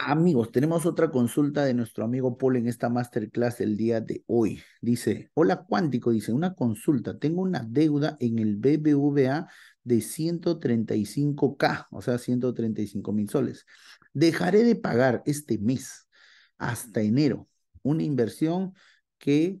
Amigos, tenemos otra consulta de nuestro amigo Paul en esta masterclass el día de hoy. Dice, hola cuántico, dice, una consulta, tengo una deuda en el BBVA de 135K, o sea, 135 mil soles. Dejaré de pagar este mes hasta enero una inversión que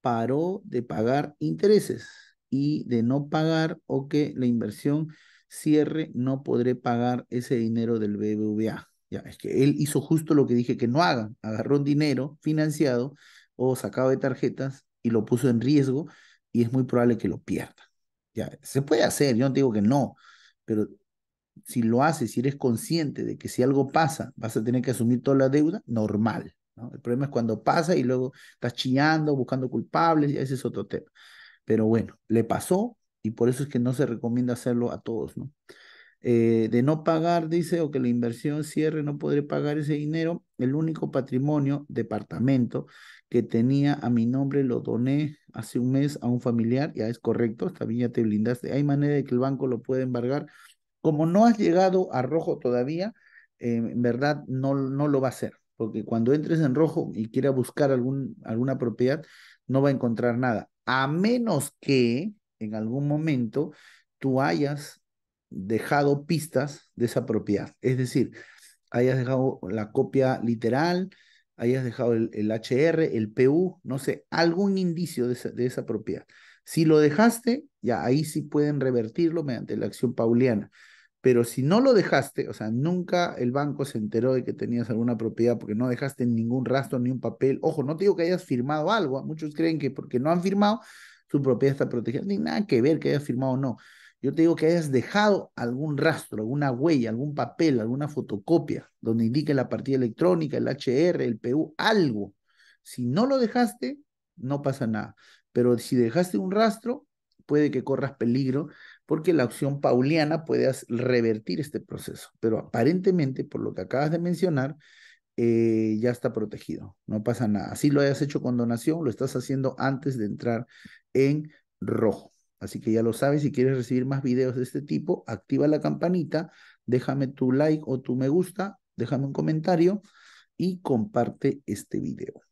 paró de pagar intereses y de no pagar o que la inversión cierre, no podré pagar ese dinero del BBVA ya, es que él hizo justo lo que dije que no hagan. Agarró un dinero financiado o sacado de tarjetas y lo puso en riesgo y es muy probable que lo pierda. Ya, se puede hacer, yo no digo que no, pero si lo haces, si eres consciente de que si algo pasa, vas a tener que asumir toda la deuda, normal. ¿no? El problema es cuando pasa y luego estás chillando, buscando culpables, y ese es otro tema. Pero bueno, le pasó y por eso es que no se recomienda hacerlo a todos, ¿no? Eh, de no pagar, dice, o que la inversión cierre, no podré pagar ese dinero. El único patrimonio, departamento, que tenía a mi nombre lo doné hace un mes a un familiar, ya es correcto, también ya te blindaste. Hay manera de que el banco lo pueda embargar. Como no has llegado a rojo todavía, eh, en verdad no, no lo va a hacer, porque cuando entres en rojo y quiera buscar algún, alguna propiedad, no va a encontrar nada, a menos que en algún momento tú hayas dejado pistas de esa propiedad. Es decir, hayas dejado la copia literal, hayas dejado el, HR, el PU, no sé, algún indicio de esa, propiedad. Si lo dejaste, ya ahí sí pueden revertirlo mediante la acción pauliana. Pero si no lo dejaste, o sea, nunca el banco se enteró de que tenías alguna propiedad porque no dejaste ningún rastro ni un papel. Ojo, no te digo que hayas firmado algo. ¿eh? Muchos creen que porque no han firmado, su propiedad está protegida. Ni nada que ver que hayas firmado o no yo te digo que hayas dejado algún rastro, alguna huella, algún papel, alguna fotocopia donde indique la partida electrónica, el HR, el PU, algo. Si no lo dejaste, no pasa nada. Pero si dejaste un rastro, puede que corras peligro porque la opción pauliana puede revertir este proceso. Pero aparentemente, por lo que acabas de mencionar, eh, ya está protegido, no pasa nada. Así lo hayas hecho con donación, lo estás haciendo antes de entrar en rojo. Así que ya lo sabes, si quieres recibir más videos de este tipo, activa la campanita, déjame tu like o tu me gusta, déjame un comentario y comparte este video.